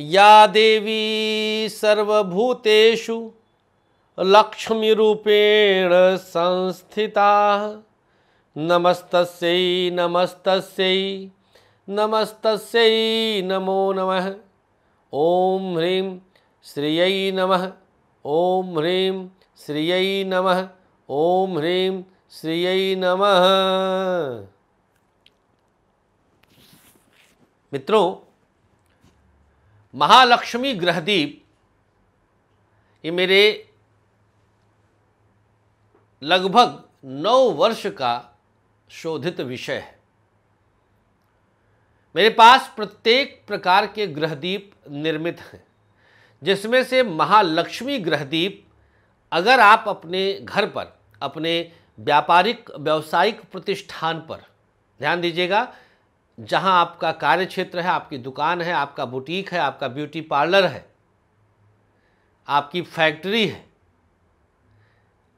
या देवी सर्वभूतेषु लक्ष्मी रूपेण संस्थिता नमस्तस्यै नमस्तस्यै नमस्तस्यै नमो नमः ओम ह्रीं श्रियै नमः ओम ह्रीं श्रियै नमः ओम ह्रीं श्रियै नमः मित्रों महालक्ष्मी ग्रहदीप ये मेरे लगभग नौ वर्ष का शोधित विषय है मेरे पास प्रत्येक प्रकार के ग्रहदीप निर्मित हैं जिसमें से महालक्ष्मी ग्रहदीप अगर आप अपने घर पर अपने व्यापारिक व्यावसायिक प्रतिष्ठान पर ध्यान दीजिएगा जहां आपका कार्य क्षेत्र है आपकी दुकान है आपका बुटीक है आपका ब्यूटी पार्लर है आपकी फैक्ट्री है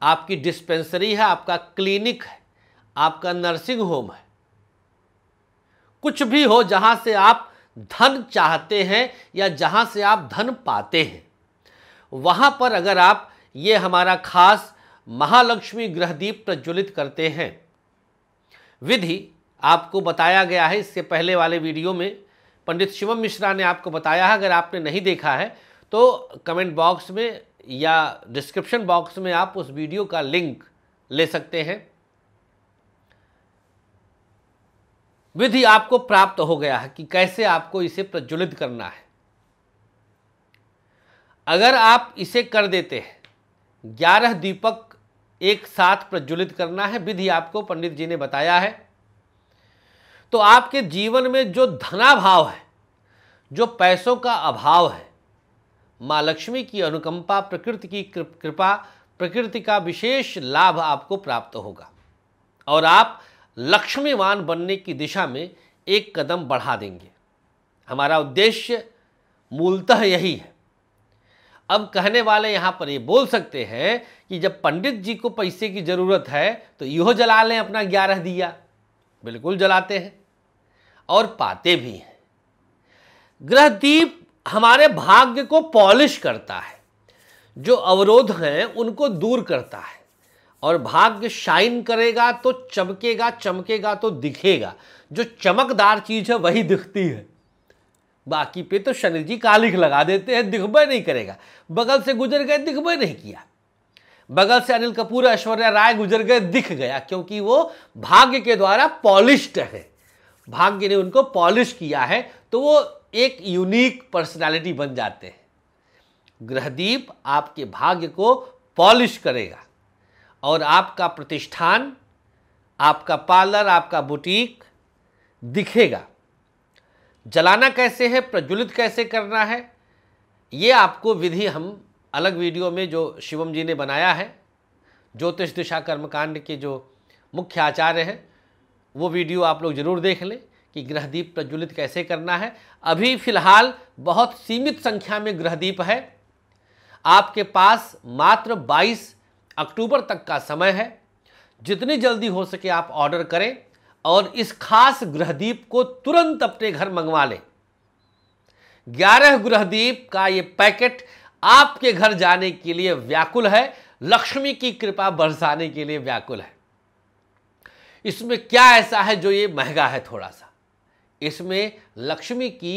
आपकी डिस्पेंसरी है आपका क्लिनिक है आपका नर्सिंग होम है कुछ भी हो जहां से आप धन चाहते हैं या जहां से आप धन पाते हैं वहां पर अगर आप ये हमारा खास महालक्ष्मी ग्रहदीप प्रज्वलित करते हैं विधि आपको बताया गया है इससे पहले वाले वीडियो में पंडित शिवम मिश्रा ने आपको बताया है अगर आपने नहीं देखा है तो कमेंट बॉक्स में या डिस्क्रिप्शन बॉक्स में आप उस वीडियो का लिंक ले सकते हैं विधि आपको प्राप्त हो गया है कि कैसे आपको इसे प्रज्वलित करना है अगर आप इसे कर देते हैं ग्यारह दीपक एक साथ प्रज्वलित करना है विधि आपको पंडित जी ने बताया है तो आपके जीवन में जो धनाभाव है जो पैसों का अभाव है माँ लक्ष्मी की अनुकंपा प्रकृति की कृपा प्रकृति का विशेष लाभ आपको प्राप्त होगा और आप लक्ष्मीवान बनने की दिशा में एक कदम बढ़ा देंगे हमारा उद्देश्य मूलतः यही है अब कहने वाले यहाँ पर ये बोल सकते हैं कि जब पंडित जी को पैसे की ज़रूरत है तो यो जला लें अपना ग्यारह दिया बिल्कुल जलाते हैं और पाते भी हैं ग्रह दीप हमारे भाग्य को पॉलिश करता है जो अवरोध हैं उनको दूर करता है और भाग्य शाइन करेगा तो चमकेगा चमकेगा तो दिखेगा जो चमकदार चीज़ है वही दिखती है बाकी पे तो शनि जी कालिख लगा देते हैं दिखबे नहीं करेगा बगल से गुजर गए दिखबे नहीं किया बगल से अनिल कपूर ऐश्वर्या राय गुजर गए दिख गया क्योंकि वो भाग्य के द्वारा पॉलिश्ड है भाग्य ने उनको पॉलिश किया है तो वो एक यूनिक पर्सनालिटी बन जाते हैं ग्रहदीप आपके भाग्य को पॉलिश करेगा और आपका प्रतिष्ठान आपका पार्लर आपका बुटीक दिखेगा जलाना कैसे है प्रज्वलित कैसे करना है ये आपको विधि हम अलग वीडियो में जो शिवम जी ने बनाया है ज्योतिष दिशा कर्मकांड के जो मुख्य आचार्य हैं वो वीडियो आप लोग ज़रूर देख लें कि ग्रहदीप प्रज्वलित कैसे करना है अभी फ़िलहाल बहुत सीमित संख्या में ग्रहदीप है आपके पास मात्र 22 अक्टूबर तक का समय है जितनी जल्दी हो सके आप ऑर्डर करें और इस खास ग्रहदीप को तुरंत अपने घर मंगवा लें ग्यारह ग्रहदीप का ये पैकेट आपके घर जाने के लिए व्याकुल है लक्ष्मी की कृपा बरसाने के लिए व्याकुल है इसमें क्या ऐसा है जो ये महंगा है थोड़ा सा इसमें लक्ष्मी की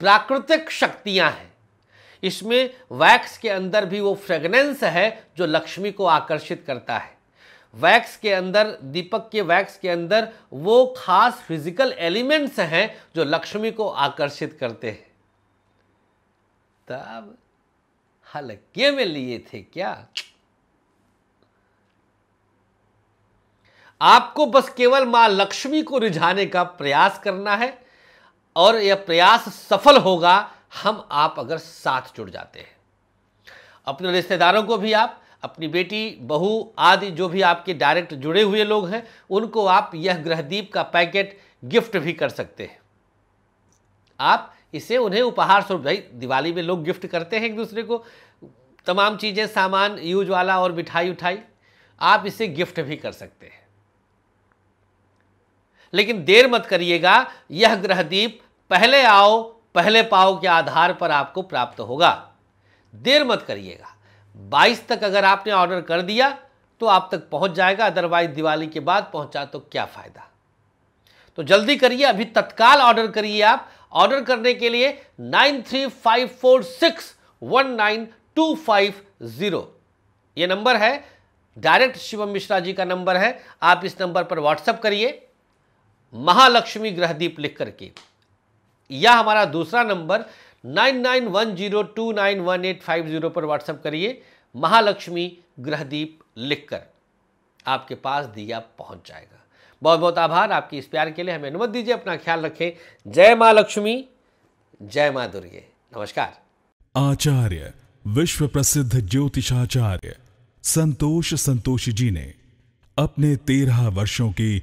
प्राकृतिक शक्तियां हैं इसमें वैक्स के अंदर भी वो फ्रेगनेंस है जो लक्ष्मी को आकर्षित करता है वैक्स के अंदर दीपक के वैक्स के अंदर वो खास फिजिकल एलिमेंट्स हैं जो लक्ष्मी को आकर्षित करते हैं तब हल्के में लिए थे क्या आपको बस केवल माँ लक्ष्मी को रिझाने का प्रयास करना है और यह प्रयास सफल होगा हम आप अगर साथ जुड़ जाते हैं अपने रिश्तेदारों को भी आप अपनी बेटी बहू आदि जो भी आपके डायरेक्ट जुड़े हुए लोग हैं उनको आप यह ग्रहदीप का पैकेट गिफ्ट भी कर सकते हैं आप इसे उन्हें उपहार स्वरूप भाई दिवाली में लोग गिफ्ट करते हैं एक दूसरे को तमाम चीज़ें सामान यूज वाला और मिठाई उठाई आप इसे गिफ्ट भी कर सकते हैं लेकिन देर मत करिएगा यह ग्रहदीप पहले आओ पहले पाओ के आधार पर आपको प्राप्त होगा देर मत करिएगा 22 तक अगर आपने ऑर्डर कर दिया तो आप तक पहुंच जाएगा अदरवाइज दिवाली के बाद पहुंचा तो क्या फ़ायदा तो जल्दी करिए अभी तत्काल ऑर्डर करिए आप ऑर्डर करने के लिए nine three five four six one nine two five zero ये नंबर है डायरेक्ट शिवम मिश्रा जी का नंबर है आप इस नंबर पर व्हाट्सएप करिए महालक्ष्मी ग्रहदीप लिख करके या हमारा दूसरा number nine nine one zero two nine one eight five zero पर व्हाट्सअप करिए महालक्ष्मी ग्रहदीप लिखकर आपके पास दिया पहुंच जाएगा बहुत बहुत आभार आपकी इस प्यार के लिए हमें अनुमति दीजिए अपना ख्याल रखें जय माँ लक्ष्मी जय माँ दुर्गे नमस्कार आचार्य विश्व प्रसिद्ध ज्योतिषाचार्य संतोष संतोष जी ने अपने तेरह वर्षों की